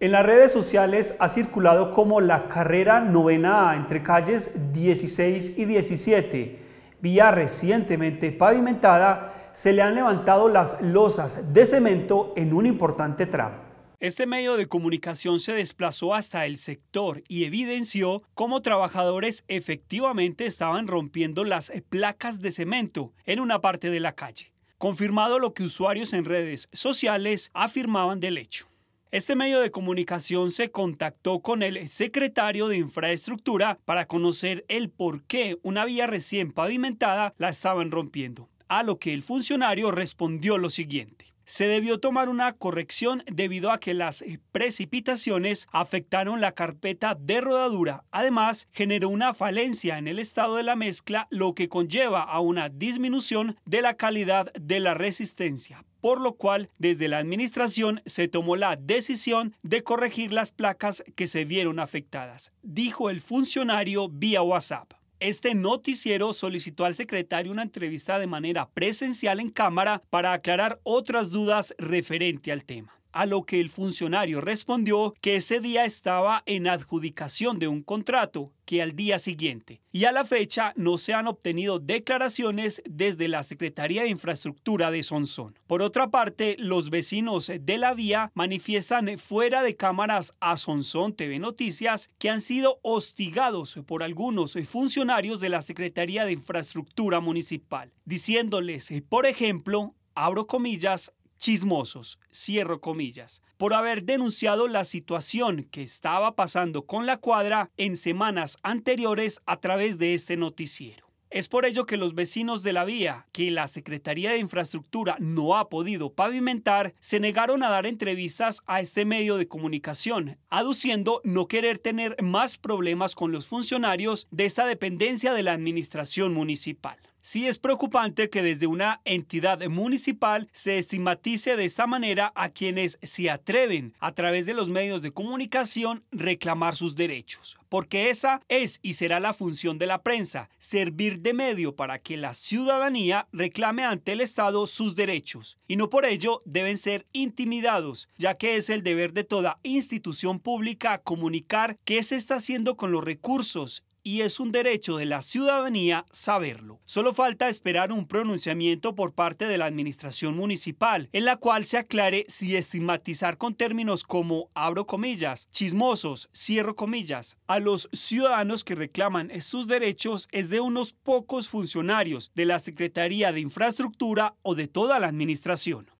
En las redes sociales ha circulado como la carrera novena A entre calles 16 y 17, vía recientemente pavimentada, se le han levantado las losas de cemento en un importante tramo. Este medio de comunicación se desplazó hasta el sector y evidenció cómo trabajadores efectivamente estaban rompiendo las placas de cemento en una parte de la calle, confirmado lo que usuarios en redes sociales afirmaban del hecho. Este medio de comunicación se contactó con el secretario de Infraestructura para conocer el por qué una vía recién pavimentada la estaban rompiendo, a lo que el funcionario respondió lo siguiente se debió tomar una corrección debido a que las eh, precipitaciones afectaron la carpeta de rodadura. Además, generó una falencia en el estado de la mezcla, lo que conlleva a una disminución de la calidad de la resistencia por lo cual desde la administración se tomó la decisión de corregir las placas que se vieron afectadas, dijo el funcionario vía WhatsApp. Este noticiero solicitó al secretario una entrevista de manera presencial en cámara para aclarar otras dudas referente al tema a lo que el funcionario respondió que ese día estaba en adjudicación de un contrato que al día siguiente. Y a la fecha no se han obtenido declaraciones desde la Secretaría de Infraestructura de Sonsón. Por otra parte, los vecinos de la vía manifiestan fuera de cámaras a Sonsón TV Noticias que han sido hostigados por algunos funcionarios de la Secretaría de Infraestructura Municipal, diciéndoles, por ejemplo, abro comillas, chismosos, cierro comillas, por haber denunciado la situación que estaba pasando con la cuadra en semanas anteriores a través de este noticiero. Es por ello que los vecinos de la vía, que la Secretaría de Infraestructura no ha podido pavimentar, se negaron a dar entrevistas a este medio de comunicación, aduciendo no querer tener más problemas con los funcionarios de esta dependencia de la Administración Municipal. Sí es preocupante que desde una entidad municipal se estigmatice de esta manera a quienes se atreven a través de los medios de comunicación reclamar sus derechos, porque esa es y será la función de la prensa, servir de medio para que la ciudadanía reclame ante el Estado sus derechos, y no por ello deben ser intimidados, ya que es el deber de toda institución pública comunicar qué se está haciendo con los recursos y es un derecho de la ciudadanía saberlo. Solo falta esperar un pronunciamiento por parte de la administración municipal, en la cual se aclare si estigmatizar con términos como abro comillas, chismosos, cierro comillas, a los ciudadanos que reclaman sus derechos es de unos pocos funcionarios de la Secretaría de Infraestructura o de toda la administración.